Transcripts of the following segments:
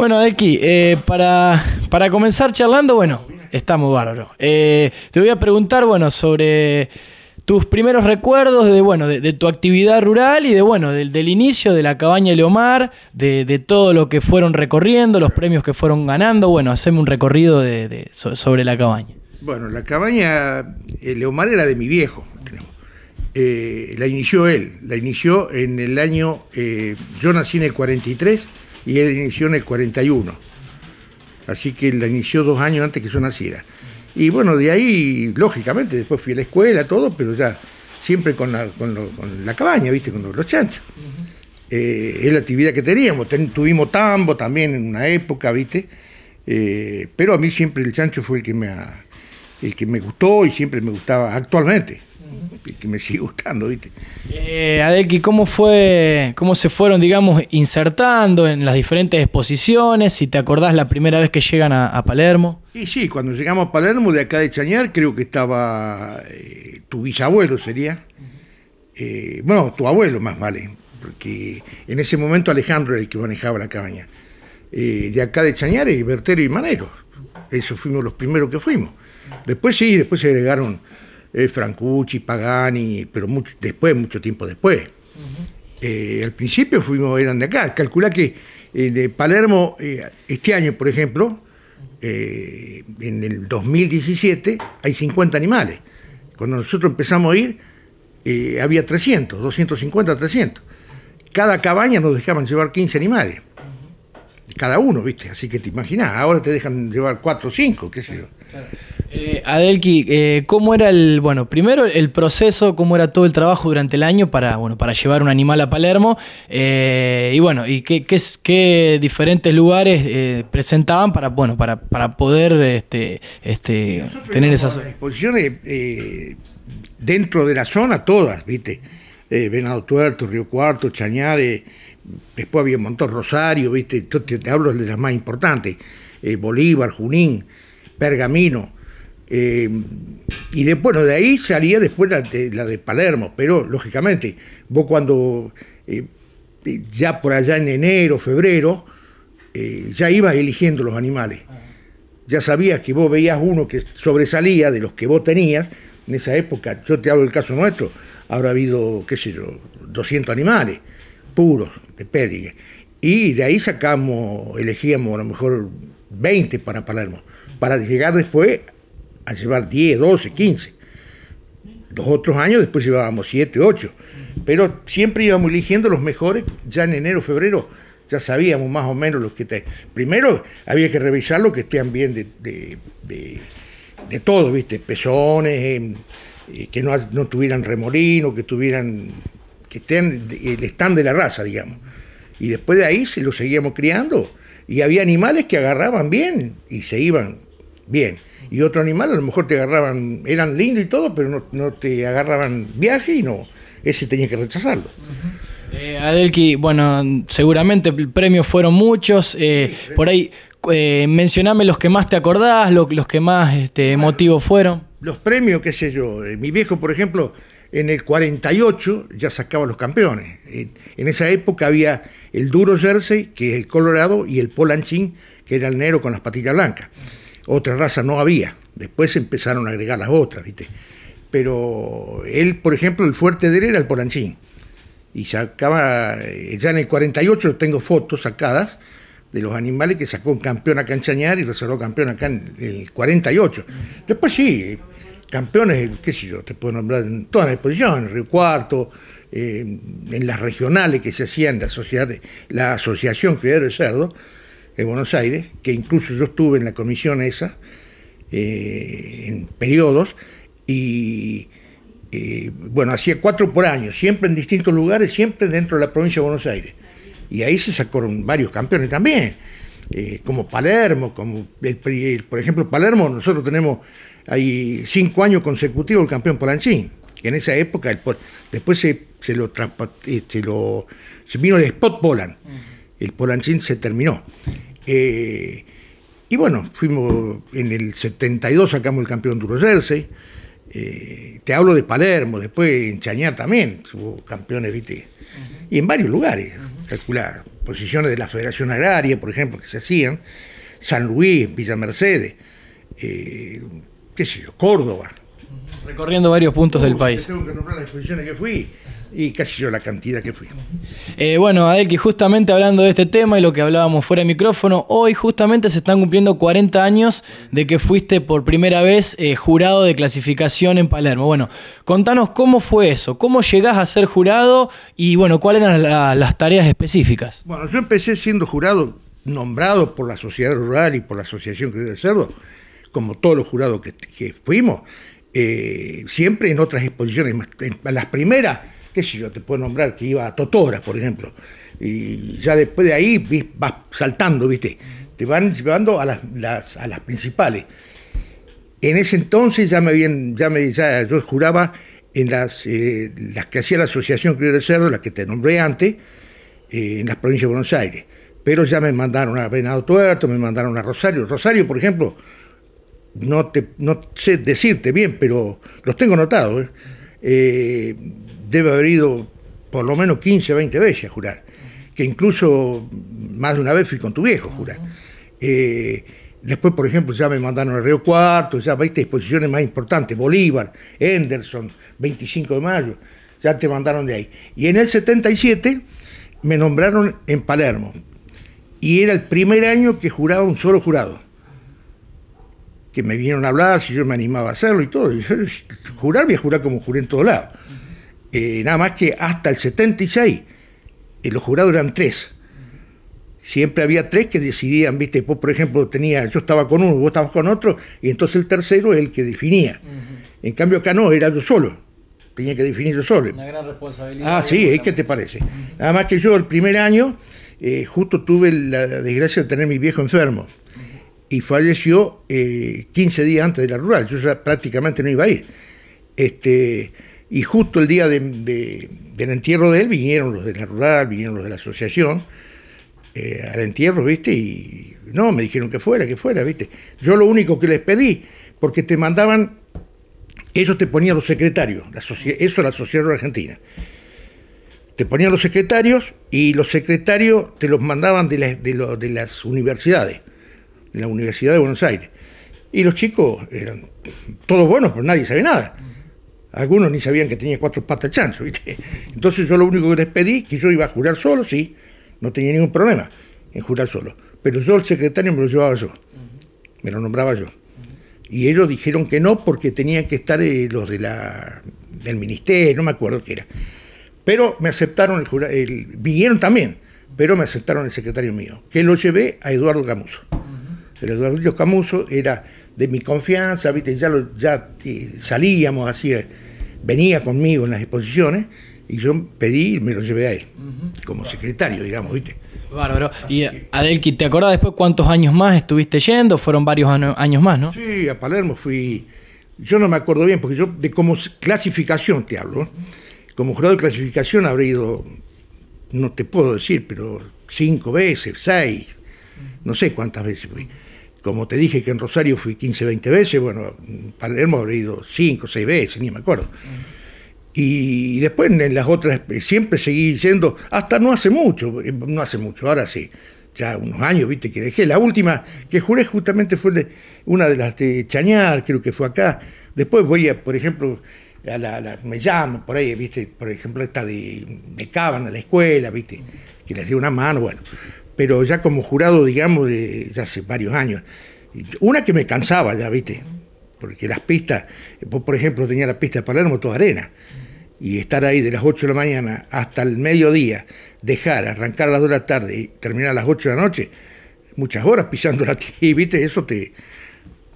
Bueno, Deki, eh, para, para comenzar charlando, bueno, estamos bárbaros. Eh, te voy a preguntar, bueno, sobre tus primeros recuerdos de, bueno, de, tu actividad rural y de, bueno, del, inicio de la cabaña Leomar, de, todo lo que fueron recorriendo, los premios que fueron ganando. Bueno, haceme un recorrido de, sobre la cabaña. Bueno, la cabaña Leomar era de mi viejo. Eh, la inició él, la inició en el año, eh, yo nací en el 43 y él inició en el 41. Así que la inició dos años antes que yo naciera. Y bueno, de ahí, lógicamente, después fui a la escuela, todo, pero ya siempre con la, cabaña, ¿viste? Con los, chanchos. Eh, es la actividad que teníamos. tuvimos tambo también en una época, ¿viste? Eh, pero a mí siempre el chancho fue el que me, el que me gustó y siempre me gustaba actualmente que me sigue gustando, ¿viste? Eh, Adelki, ¿cómo fue, cómo se fueron, digamos, insertando en las diferentes exposiciones? Si te acordás la primera vez que llegan a, Palermo. Sí, sí, cuando llegamos a Palermo, de acá de Chañar, creo que estaba eh, tu bisabuelo, sería. Eh, bueno, tu abuelo más vale, porque en ese momento Alejandro era el que manejaba la cabaña. de acá de Chañar, y Bertero y Manero. Esos fuimos los primeros que fuimos. Después sí, después se agregaron eh, Francucci, Pagani, pero mucho, después, mucho tiempo después. Eh, al principio fuimos, eran de acá. Calculá que eh, de Palermo, este año, por ejemplo, en el 2017, hay 50 animales. Cuando nosotros empezamos a ir, había 300, 250, 300. Cada cabaña nos dejaban llevar 15 animales. Cada uno, ¿viste? Así que te imaginás, ahora te dejan llevar 4 o 5, qué sé yo. Eh, Adelki, eh, ¿cómo era el, bueno, primero el proceso, cómo era todo el trabajo durante el año para, bueno, para llevar un animal a Palermo? Eh, y bueno, ¿y qué, qué, diferentes lugares presentaban para, bueno, para, para poder este, este, tener esas... Las exposiciones dentro de la zona, todas, ¿viste? Venado Tuerto, Río Cuarto, Chañares, después había un montón, Rosario, ¿viste? te hablo de las más importantes, Bolívar, Junín, Pergamino. Eh, y de, bueno, de ahí salía después la de, Palermo, pero lógicamente, vos cuando eh, ya por allá en enero, febrero, eh, ya ibas eligiendo los animales. Ah. Ya sabías que vos veías uno que sobresalía de los que vos tenías. En esa época, yo te hablo del caso nuestro, habrá habido, qué sé yo, 200 animales puros de pédigue. Y de ahí sacamos, elegíamos a lo mejor 20 para Palermo, para llegar después a llevar 10, 12, 15. Los otros años después llevábamos 7, 8. Pero siempre íbamos eligiendo los mejores, ya en enero, febrero, ya sabíamos más o menos los que te... Primero había que revisar lo que estén bien de, de, todo, ¿viste? Pezones, em, eh, que no, tuvieran remolino, que tuvieran que estén el stand de la raza, digamos. Y después de ahí se lo seguíamos criando. Y había animales que agarraban bien y se iban bien. Y otro animal a lo mejor te agarraban, eran lindos y todo, pero no, te agarraban viaje y no, ese tenía que rechazarlo. Eh, Adelki, bueno, seguramente premios fueron muchos. Eh, por ahí, eh, mencioname los que más te acordás, los que más este, emotivos fueron. Los premios, qué sé yo. Mi viejo, por ejemplo, en el 48 ya sacaba los campeones. En esa época había el duro jersey, que es el colorado, y el polanchín, que era el negro con las patillas blancas otra raza no había. Después empezaron a agregar las otras, ¿viste? Pero él, por ejemplo, el fuerte de él era el polanchín. Y sacaba, eh, ya en el 48 tengo fotos sacadas de los animales que sacó un campeón a canchañar y reservó campeón acá en el 48. Después sí, campeones, qué sé yo, te puedo nombrar en todas las exposiciones, en Río Cuarto, eh, en las regionales que se hacían, la, la Asociación Criadero de Cerdo de Buenos Aires, que incluso yo estuve en la comisión esa, eh, en periodos, y eh, bueno, hacía cuatro por año, siempre en distintos lugares, siempre dentro de la provincia de Buenos Aires. Y ahí se sacaron varios campeones también, eh, como Palermo, como por ejemplo Palermo, nosotros tenemos ahí cinco años consecutivos el campeón Polanchín, que en esa época el, después se, lo, se vino el Spot Polan el Polanchín se terminó. Eh, y bueno, fuimos en el 72 sacamos el campeón Duro Jersey. Eh, te hablo de Palermo, después en Chañar también, hubo campeones, ¿viste? Y en varios lugares, calcular, posiciones de la Federación Agraria, por ejemplo, que se hacían, San Luis, Villa Mercedes, eh, qué sé yo, Córdoba. Recorriendo varios puntos del país. Tengo que nombrar las posiciones que fui. Y casi yo la cantidad que fuimos Eh, bueno, que justamente hablando de este tema y lo que hablábamos fuera de micrófono, hoy justamente se están cumpliendo 40 años de que fuiste por primera vez eh, jurado de clasificación en Palermo. Bueno, contanos cómo fue eso, cómo llegás a ser jurado y bueno, cuáles eran las tareas específicas. Bueno, yo empecé siendo jurado nombrado por la sociedad rural y por la Asociación cría del Cerdo, como todos los jurados que, fuimos, eh, siempre en otras exposiciones. las primeras qué sé yo, te puedo nombrar que iba a Totora, por ejemplo, y ya después de ahí vas saltando, ¿viste? Te van llevando a las, a las principales. En ese entonces ya me habían, ya me, ya yo juraba en las, eh, las que hacía la Asociación crío de Cerdo, las que te nombré antes, eh, en las provincias de Buenos Aires. Pero ya me mandaron a Venado Tuerto, me mandaron a Rosario. Rosario, por ejemplo, no, te, no sé decirte bien, pero los tengo notados. ¿eh? eh debe haber ido por lo menos 15, 20 veces a jurar, que incluso más de una vez fui con tu viejo a jurar. Eh, después, por ejemplo, ya me mandaron al Río Cuarto, ya viste exposiciones más importantes, Bolívar, Henderson, 25 de mayo, ya te mandaron de ahí. Y en el 77 me nombraron en Palermo, y era el primer año que juraba un solo jurado. Que me vinieron a hablar, si yo me animaba a hacerlo y todo. jurar, voy a jurar como juré en todos lados. Eh, nada más que hasta el 76 los jurados eran tres. Siempre había tres que decidían, viste, vos, por ejemplo, tenía, yo estaba con uno, vos estabas con otro, y entonces el tercero es el que definía. En cambio acá no, era yo solo. Tenía que definir yo solo. Una gran responsabilidad. Ah, sí, ¿eh? ¿qué te parece? Nada más que yo el primer año, eh, justo tuve la desgracia de tener mi viejo enfermo. Y falleció 15 días antes de la rural. Yo ya prácticamente no iba a ir. Este, y justo el día del entierro de él vinieron los de la rural, vinieron los de la asociación eh, al entierro, ¿viste? Y no, me dijeron que fuera, que fuera, ¿viste? Yo lo único que les pedí, porque te mandaban, ellos te ponían los secretarios, eso eso la Sociedad Argentina. Te ponían los secretarios y los secretarios te los mandaban de, de las universidades, de la Universidad de Buenos Aires. Y los chicos eran todos buenos, pero nadie sabe nada. Algunos ni sabían que tenía cuatro patas el chancho, ¿viste? Entonces yo lo único que les pedí, que yo iba a jurar solo, sí, no tenía ningún problema en jurar solo. Pero yo el secretario me lo llevaba yo, me lo nombraba yo. Y ellos dijeron que no porque tenían que estar eh, los de la, del ministerio, no me acuerdo qué era. Pero me aceptaron el vinieron también, pero me aceptaron el secretario mío, que lo llevé a Eduardo Gamuso pero Eduardo Camuso era de mi confianza, ¿viste? ya, eh, salíamos, así, eh, venía conmigo en las exposiciones, y yo pedí y me lo llevé ahí como secretario, digamos, ¿viste? Bárbaro. y Adelki, ¿te acordás después cuántos años más estuviste yendo? Fueron varios años más, ¿no? Sí, a Palermo fui. Yo no me acuerdo bien, porque yo de como clasificación te hablo. Como jurado de clasificación habré ido, no te puedo decir, pero cinco veces, seis, no sé cuántas veces fui. Como te dije que en Rosario fui 15, 20 veces, bueno, hemos Palermo habré ido 5, 6 veces, ni me acuerdo. Y después en las otras siempre seguí yendo, hasta no hace mucho, eh, no hace mucho, ahora sí, ya unos años, viste, que dejé. La última que juré justamente fue una de las de Chañar, creo que fue acá. Después voy a, por ejemplo, me llaman por ahí, viste, por ejemplo, esta de, de Caban, a la escuela, viste, que les dio una mano, bueno pero ya como jurado, digamos, ya hace varios años. Una que me cansaba ya, viste, porque las pistas, por ejemplo, tenía la pista de Palermo toda arena, y estar ahí de las 8 de la mañana hasta el mediodía, dejar, arrancar a las 2 de la tarde y terminar a las 8 de la noche, muchas horas pisando la ti, viste, eso te,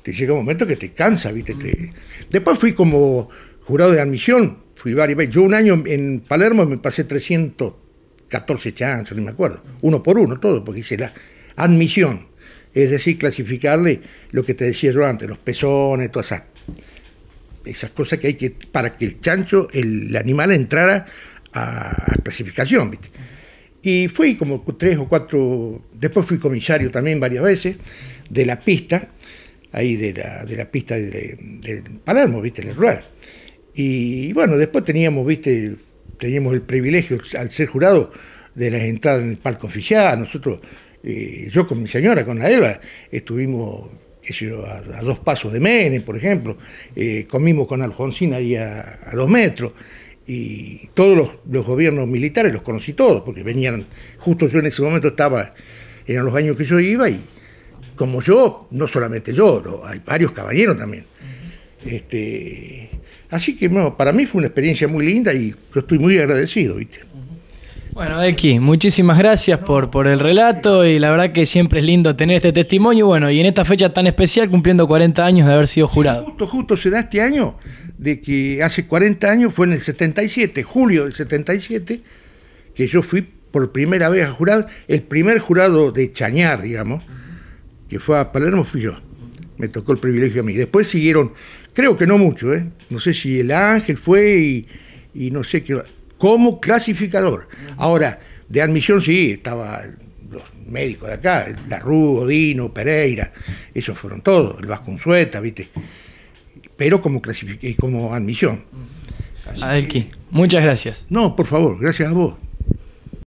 te llega un momento que te cansa, viste. Después fui como jurado de admisión, fui varias veces. Yo un año en Palermo me pasé 300 14 chanchos, no me acuerdo, uno por uno, todo, porque hice la admisión, es decir, clasificarle lo que te decía yo antes, los pezones, todas esas, esas cosas que hay que, para que el chancho, el, animal entrara a, clasificación, ¿viste? Y fui como tres o cuatro, después fui comisario también varias veces de la pista, ahí de la, pista del Palermo, ¿viste? En el rural. Y, y bueno, después teníamos, ¿viste? teníamos el privilegio, al ser jurado, de las entradas en el palco oficial. Nosotros, eh, yo con mi señora, con la Eva, estuvimos a, dos pasos de Menem, por ejemplo, eh, comimos con Alfoncín ahí a, dos metros, y todos los, gobiernos militares los conocí todos, porque venían, justo yo en ese momento estaba, eran los años que yo iba, y como yo, no solamente yo, hay varios caballeros también. Así que no, para mí fue una experiencia muy linda y yo estoy muy agradecido, ¿viste? Bueno, Elki, muchísimas gracias por, por el relato y la verdad que siempre es lindo tener este testimonio. Bueno, y en esta fecha tan especial, cumpliendo 40 años de haber sido jurado. Justo, justo se da este año, de que hace 40 años, fue en el 77, julio del 77, que yo fui por primera vez a jurar, el primer jurado de Chañar, digamos, que fue a Palermo, fui yo. Me tocó el privilegio a mí. Después siguieron creo que no mucho, ¿eh? no sé si el Ángel fue y, no sé qué, como clasificador. Ahora, de admisión sí, estaba los médicos de acá, Larru, Dino, Pereira, esos fueron todos, el Vasconsueta, ¿viste? Pero como, eh, como admisión. Adelki, muchas gracias. No, por favor, gracias a vos.